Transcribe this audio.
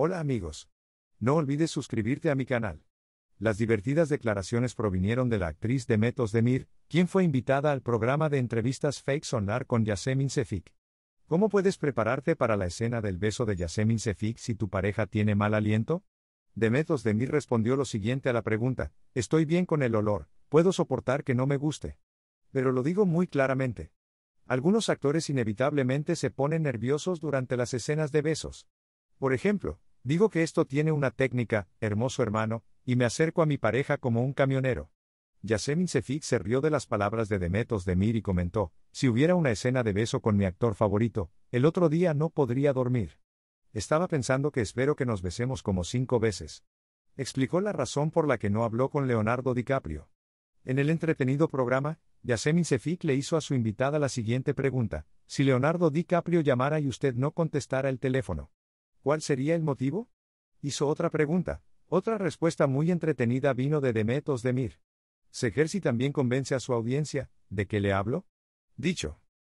Hola amigos. No olvides suscribirte a mi canal. Las divertidas declaraciones provinieron de la actriz Demetos Demir, quien fue invitada al programa de entrevistas Fake Sonar con Yasemin Sefik. ¿Cómo puedes prepararte para la escena del beso de Yasemin Sefik si tu pareja tiene mal aliento? Demetos Demir respondió lo siguiente a la pregunta, estoy bien con el olor, puedo soportar que no me guste. Pero lo digo muy claramente. Algunos actores inevitablemente se ponen nerviosos durante las escenas de besos. Por ejemplo, Digo que esto tiene una técnica, hermoso hermano, y me acerco a mi pareja como un camionero. Yasemin Sefik se rió de las palabras de Demetos Demir y comentó, si hubiera una escena de beso con mi actor favorito, el otro día no podría dormir. Estaba pensando que espero que nos besemos como cinco veces. Explicó la razón por la que no habló con Leonardo DiCaprio. En el entretenido programa, Yasemin Sefik le hizo a su invitada la siguiente pregunta, si Leonardo DiCaprio llamara y usted no contestara el teléfono, ¿Cuál sería el motivo? Hizo otra pregunta. Otra respuesta muy entretenida vino de Demet Demir. si también convence a su audiencia, ¿de qué le hablo? Dicho.